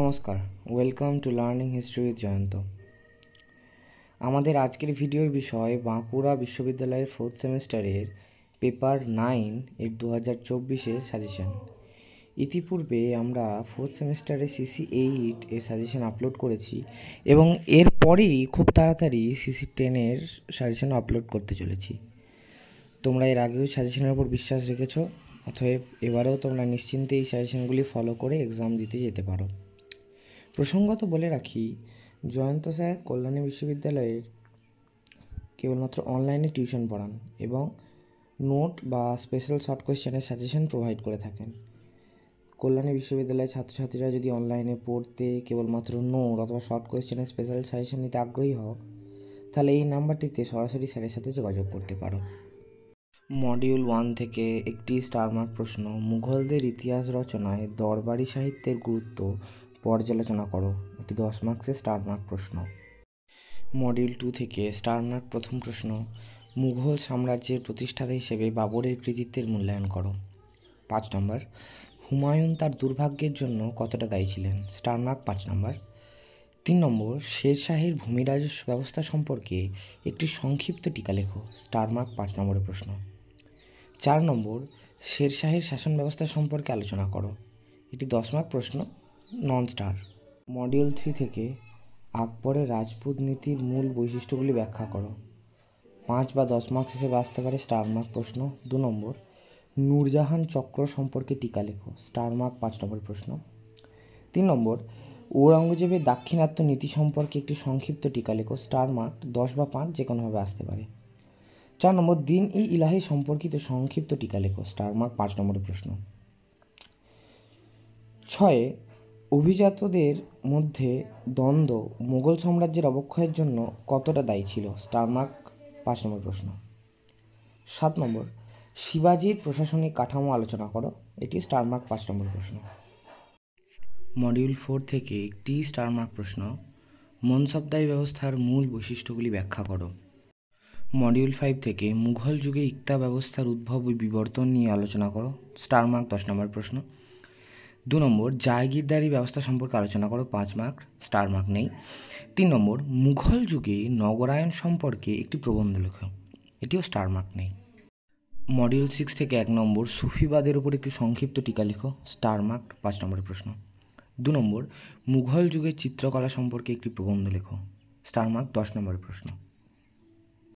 নমস্কার welcome to learning history with Jayanta আমাদের আজকের ভিডিওর বিষয় বাঁকুড়া বিশ্ববিদ্যালয়ের ফোর্থ সেমিস্টারের পেপার নাইন এর দু হাজার চব্বিশের সাজেশান ইতিপূর্বে আমরা ফোর্থ সেমিস্টারে সিসি এইট এর সাজেশান আপলোড করেছি এবং এরপরেই খুব তাড়াতাড়ি সিসি টেনের সাজেশান আপলোড করতে চলেছি তোমরা এর আগেও সাজেশানের উপর বিশ্বাস রেখেছ অথবা এবারেও তোমরা নিশ্চিন্তে এই সাজেশানগুলি ফলো করে এক্সাম দিতে যেতে পারো প্রসঙ্গত বলে রাখি জয়ন্ত স্যার কল্যাণী বিশ্ববিদ্যালয়ের কেবলমাত্র অনলাইনে টিউশন পড়ান এবং নোট বা স্পেশাল শর্ট কোয়েশ্চেনের সাজেশন প্রোভাইড করে থাকেন কল্যাণী বিশ্ববিদ্যালয়ের ছাত্রছাত্রীরা যদি অনলাইনে পড়তে কেবলমাত্র নোট অথবা শর্ট কোয়েশ্চেনের স্পেশাল সাজেশন নিতে আগ্রহী হও তাহলে এই নাম্বারটিতে সরাসরি স্যারের সাথে যোগাযোগ করতে পারো মডিউল ওয়ান থেকে একটি স্টারমার্ক প্রশ্ন মুঘলদের ইতিহাস রচনায় দরবারি সাহিত্যের গুরুত্ব পর্যালোচনা করো একটি দশ মার্কসের স্টার মার্ক প্রশ্ন মডিউল টু থেকে স্টার মার্ক প্রথম প্রশ্ন মুঘল সাম্রাজ্যের প্রতিষ্ঠাতা হিসেবে বাবরের কৃতিত্বের মূল্যায়ন করো পাঁচ নম্বর হুমায়ুন তার দুর্ভাগ্যের জন্য কতটা দায়ী ছিলেন স্টার মার্ক পাঁচ নম্বর তিন নম্বর শের শাহের ভূমি রাজস্ব ব্যবস্থা সম্পর্কে একটি সংক্ষিপ্ত টিকা লেখো স্টার মার্ক পাঁচ নম্বরের প্রশ্ন চার নম্বর শের শাহের শাসন ব্যবস্থা সম্পর্কে আলোচনা করো এটি দশ মার্ক প্রশ্ন নন স্টার মডিউল থ্রি থেকে আকবরের রাজপুত নীতির মূল বৈশিষ্ট্যগুলি ব্যাখ্যা করো পাঁচ বা দশ মার্ক হিসেবে আসতে পারে স্টার মার্ক প্রশ্ন দু নম্বর নূরজাহান চক্র সম্পর্কে টিকা লেখো স্টার মার্ক পাঁচ নম্বর প্রশ্ন তিন নম্বর ঔরঙ্গজেবের দাক্ষিণাত্য নীতি সম্পর্কে একটি সংক্ষিপ্ত টিকা লেখো স্টার মার্ক দশ বা পাঁচ যে কোনোভাবে আসতে পারে চার নম্বর দিন ই ইলাহি সম্পর্কিত সংক্ষিপ্ত টিকা লেখো স্টার মার্ক পাঁচ নম্বরের প্রশ্ন ছয়ে অভিজাতদের মধ্যে দ্বন্দ্ব মুঘল সাম্রাজ্যের অবক্ষয়ের জন্য কতটা দায়ী ছিল স্টারমার্ক পাঁচ নম্বর প্রশ্ন সাত নম্বর শিবাজির প্রশাসনিক কাঠামো আলোচনা করো এটি স্টারমার্ক পাঁচ নম্বর প্রশ্ন মডিউল ফোর থেকে একটি স্টারমার্ক প্রশ্ন মনসবদায়ী ব্যবস্থার মূল বৈশিষ্ট্যগুলি ব্যাখ্যা করো মডিউল ফাইভ থেকে মুঘল যুগে ইক্তা ব্যবস্থার উদ্ভব ও বিবর্তন নিয়ে আলোচনা করো স্টারমার্ক দশ নম্বর প্রশ্ন দু নম্বর জায়গিরদারি ব্যবস্থা সম্পর্কে আলোচনা করো পাঁচ মার্ক স্টার মার্ক নেই তিন নম্বর মুঘল যুগে নগরায়ন সম্পর্কে একটি প্রবন্ধ লেখো এটিও স্টার মার্ক নেই মডিউল সিক্স থেকে এক নম্বর সুফিবাদের উপর একটি সংক্ষিপ্ত টিকা লেখো স্টার মার্ক পাঁচ নম্বরের প্রশ্ন দু নম্বর মুঘল যুগের চিত্রকলা সম্পর্কে একটি প্রবন্ধ লেখো স্টার মার্ক দশ নম্বরের প্রশ্ন